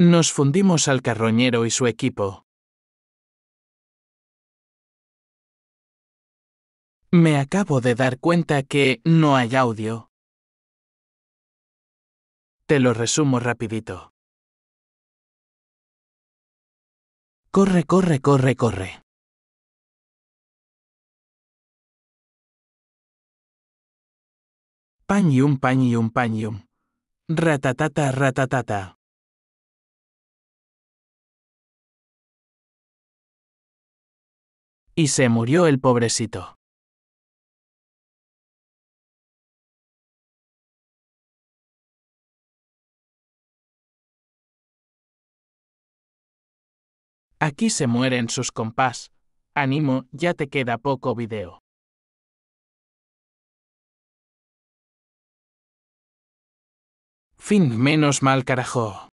Nos fundimos al carroñero y su equipo. Me acabo de dar cuenta que no hay audio. Te lo resumo rapidito. Corre, corre, corre, corre. Pañum, pañum, pañum. Ratatata, ratatata. Y se murió el pobrecito. Aquí se mueren sus compás. Animo, ya te queda poco video. Fin menos mal carajo.